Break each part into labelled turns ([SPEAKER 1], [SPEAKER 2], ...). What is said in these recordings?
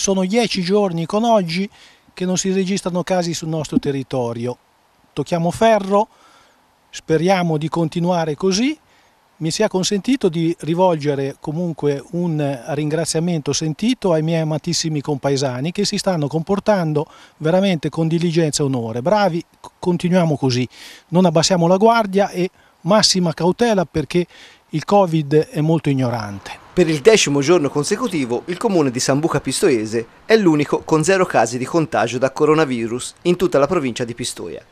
[SPEAKER 1] sono dieci giorni con oggi che non si registrano casi sul nostro territorio. Tocchiamo ferro, speriamo di continuare così. Mi sia consentito di rivolgere comunque un ringraziamento sentito ai miei amatissimi compaesani che si stanno comportando veramente con diligenza e onore. Bravi, continuiamo così, non abbassiamo la guardia e massima cautela perché il Covid è molto ignorante.
[SPEAKER 2] Per il decimo giorno consecutivo il comune di Sambuca Pistoiese è l'unico con zero casi di contagio da coronavirus in tutta la provincia di Pistoia.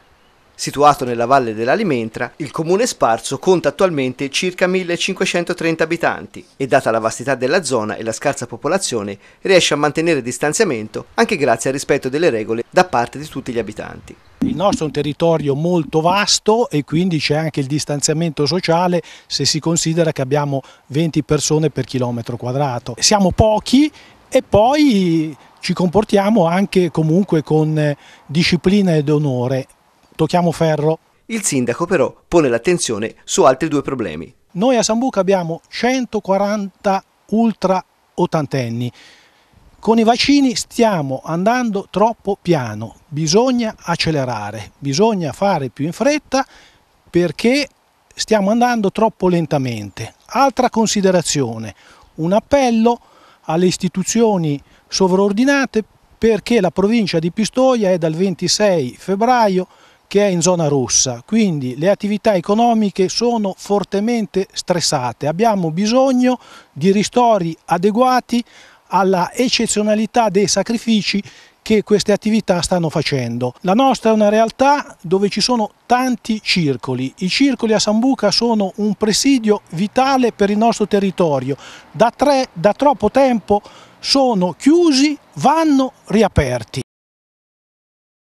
[SPEAKER 2] Situato nella valle dell'Alimentra, il comune sparso conta attualmente circa 1530 abitanti e data la vastità della zona e la scarsa popolazione riesce a mantenere distanziamento anche grazie al rispetto delle regole da parte di tutti gli abitanti. Il nostro è un
[SPEAKER 1] territorio molto vasto e quindi c'è anche il distanziamento sociale se si considera che abbiamo 20 persone per chilometro quadrato. Siamo pochi e poi ci comportiamo anche comunque con eh, disciplina ed onore.
[SPEAKER 2] Tocchiamo ferro. Il sindaco però pone l'attenzione su altri due problemi.
[SPEAKER 1] Noi a Sambuca abbiamo 140 ultra ottantenni con i vaccini stiamo andando troppo piano, bisogna accelerare, bisogna fare più in fretta perché stiamo andando troppo lentamente. Altra considerazione, un appello alle istituzioni sovraordinate perché la provincia di Pistoia è dal 26 febbraio che è in zona rossa, quindi le attività economiche sono fortemente stressate, abbiamo bisogno di ristori adeguati alla eccezionalità dei sacrifici che queste attività stanno facendo. La nostra è una realtà dove ci sono tanti circoli. I circoli a Sambuca sono un presidio vitale per il nostro territorio. Da, tre, da troppo tempo sono chiusi, vanno riaperti.